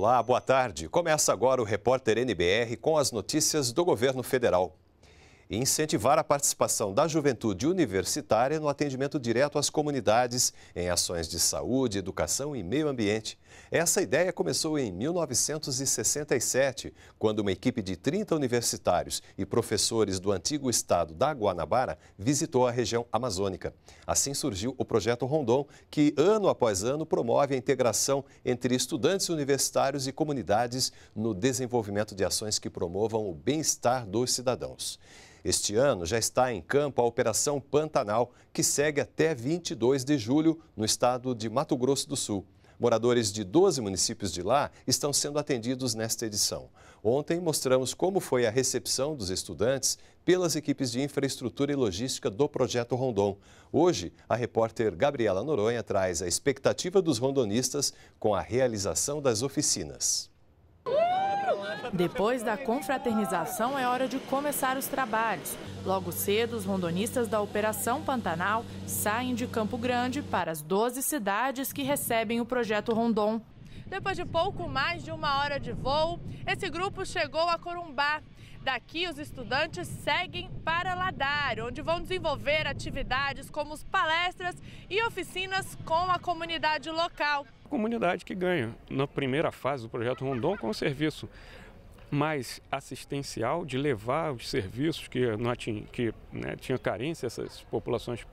Olá, boa tarde. Começa agora o Repórter NBR com as notícias do governo federal. Incentivar a participação da juventude universitária no atendimento direto às comunidades em ações de saúde, educação e meio ambiente. Essa ideia começou em 1967, quando uma equipe de 30 universitários e professores do antigo estado da Guanabara visitou a região amazônica. Assim surgiu o projeto Rondon, que ano após ano promove a integração entre estudantes universitários e comunidades no desenvolvimento de ações que promovam o bem-estar dos cidadãos. Este ano já está em campo a Operação Pantanal, que segue até 22 de julho no estado de Mato Grosso do Sul. Moradores de 12 municípios de lá estão sendo atendidos nesta edição. Ontem mostramos como foi a recepção dos estudantes pelas equipes de infraestrutura e logística do Projeto Rondon. Hoje, a repórter Gabriela Noronha traz a expectativa dos rondonistas com a realização das oficinas. Depois da confraternização, é hora de começar os trabalhos. Logo cedo, os rondonistas da Operação Pantanal saem de Campo Grande para as 12 cidades que recebem o projeto Rondon. Depois de pouco mais de uma hora de voo, esse grupo chegou a Corumbá. Daqui, os estudantes seguem para Ladário, onde vão desenvolver atividades como palestras e oficinas com a comunidade local. A comunidade que ganha na primeira fase do projeto Rondon com o serviço mais assistencial, de levar os serviços que, não ating, que né, tinha carência essas populações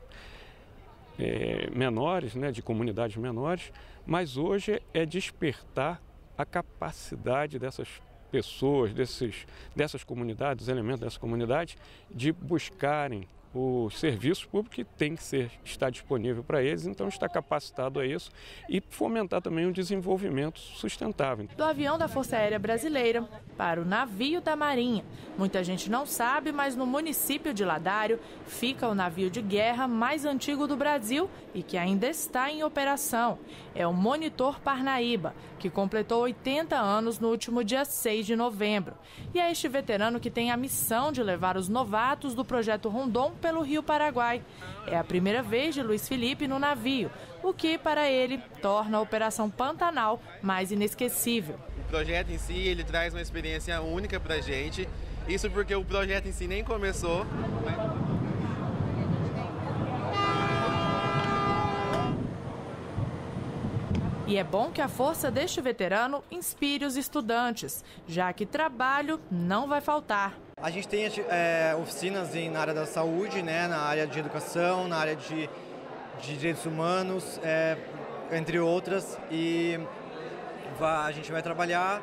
é, menores, né, de comunidades menores, mas hoje é despertar a capacidade dessas pessoas, desses, dessas comunidades, dos elementos dessas comunidades, de buscarem o serviço público tem que ser, estar disponível para eles, então está capacitado a isso e fomentar também um desenvolvimento sustentável. Do avião da Força Aérea Brasileira para o navio da Marinha. Muita gente não sabe, mas no município de Ladário fica o navio de guerra mais antigo do Brasil e que ainda está em operação. É o Monitor Parnaíba, que completou 80 anos no último dia 6 de novembro. E é este veterano que tem a missão de levar os novatos do projeto Rondon pelo Rio Paraguai. É a primeira vez de Luiz Felipe no navio, o que, para ele, torna a Operação Pantanal mais inesquecível. O projeto em si ele traz uma experiência única para a gente, isso porque o projeto em si nem começou. Né? E é bom que a força deste veterano inspire os estudantes, já que trabalho não vai faltar. A gente tem é, oficinas em, na área da saúde, né, na área de educação, na área de, de direitos humanos, é, entre outras, e a gente vai trabalhar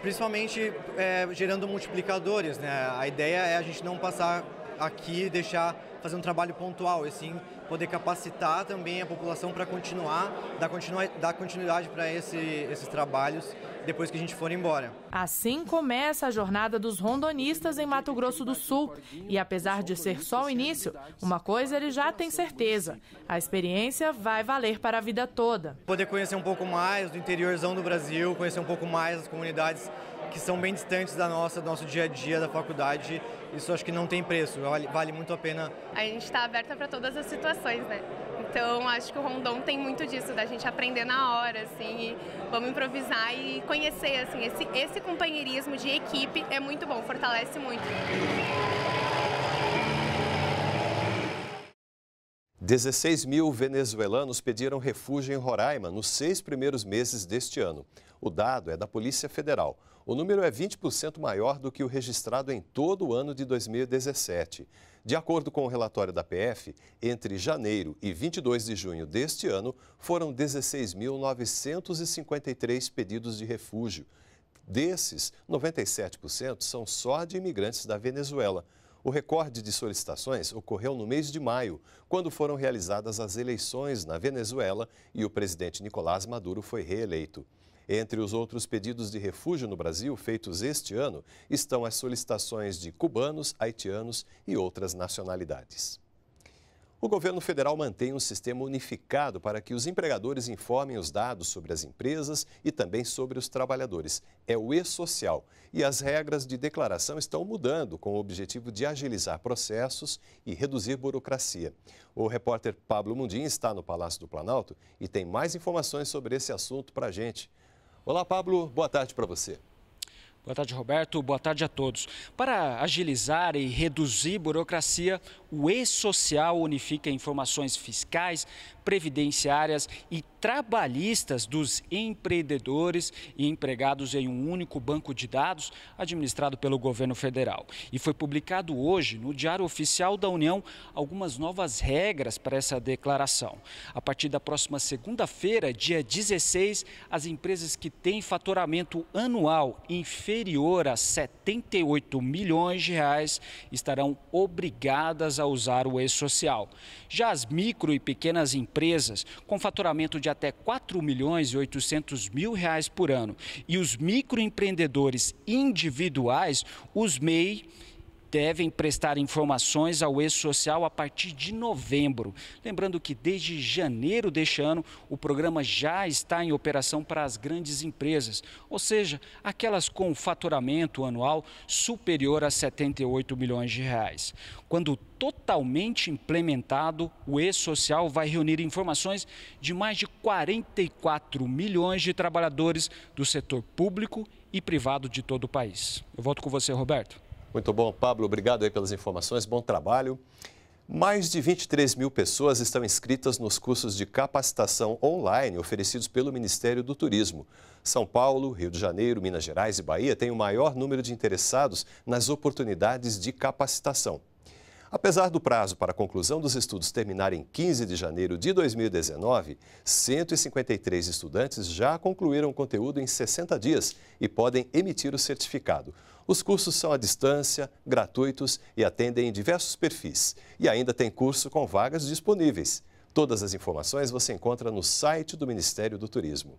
principalmente é, gerando multiplicadores. Né? A ideia é a gente não passar aqui e deixar fazer um trabalho pontual, e sim poder capacitar também a população para continuar, dar, dar continuidade para esse, esses trabalhos depois que a gente for embora. Assim começa a jornada dos rondonistas em Mato Grosso do Sul. E apesar de ser só o início, uma coisa ele já tem certeza: a experiência vai valer para a vida toda. Poder conhecer um pouco mais do interiorzão do Brasil, conhecer um pouco mais as comunidades que são bem distantes da nossa, do nosso dia a dia, da faculdade. Isso acho que não tem preço, vale, vale muito a pena. A gente está aberta para todas as situações, né? Então acho que o Rondon tem muito disso, da gente aprender na hora, assim, vamos improvisar e conhecer, assim, esse, esse companheirismo de equipe é muito bom, fortalece muito. 16 mil venezuelanos pediram refúgio em Roraima nos seis primeiros meses deste ano. O dado é da Polícia Federal. O número é 20% maior do que o registrado em todo o ano de 2017. De acordo com o relatório da PF, entre janeiro e 22 de junho deste ano, foram 16.953 pedidos de refúgio. Desses, 97% são só de imigrantes da Venezuela. O recorde de solicitações ocorreu no mês de maio, quando foram realizadas as eleições na Venezuela e o presidente Nicolás Maduro foi reeleito. Entre os outros pedidos de refúgio no Brasil feitos este ano estão as solicitações de cubanos, haitianos e outras nacionalidades. O governo federal mantém um sistema unificado para que os empregadores informem os dados sobre as empresas e também sobre os trabalhadores. É o e-social. E as regras de declaração estão mudando com o objetivo de agilizar processos e reduzir burocracia. O repórter Pablo Mundim está no Palácio do Planalto e tem mais informações sobre esse assunto para a gente. Olá, Pablo. Boa tarde para você. Boa tarde, Roberto. Boa tarde a todos. Para agilizar e reduzir burocracia, o e-social unifica informações fiscais, previdenciárias e trabalhistas dos empreendedores e empregados em um único banco de dados administrado pelo governo federal. E foi publicado hoje no Diário Oficial da União algumas novas regras para essa declaração. A partir da próxima segunda-feira, dia 16, as empresas que têm faturamento anual inferior a 78 milhões de reais estarão obrigadas a usar o e-social. Já as micro e pequenas empresas empresas com faturamento de até 4 milhões e 800 mil reais por ano e os microempreendedores individuais, os MEI devem prestar informações ao e social a partir de novembro. Lembrando que desde janeiro deste ano, o programa já está em operação para as grandes empresas, ou seja, aquelas com faturamento anual superior a 78 milhões de reais. Quando totalmente implementado, o E-Social vai reunir informações de mais de 44 milhões de trabalhadores do setor público e privado de todo o país. Eu volto com você, Roberto. Muito bom, Pablo. Obrigado aí pelas informações. Bom trabalho. Mais de 23 mil pessoas estão inscritas nos cursos de capacitação online oferecidos pelo Ministério do Turismo. São Paulo, Rio de Janeiro, Minas Gerais e Bahia têm o maior número de interessados nas oportunidades de capacitação. Apesar do prazo para a conclusão dos estudos terminar em 15 de janeiro de 2019, 153 estudantes já concluíram o conteúdo em 60 dias e podem emitir o certificado. Os cursos são à distância, gratuitos e atendem diversos perfis. E ainda tem curso com vagas disponíveis. Todas as informações você encontra no site do Ministério do Turismo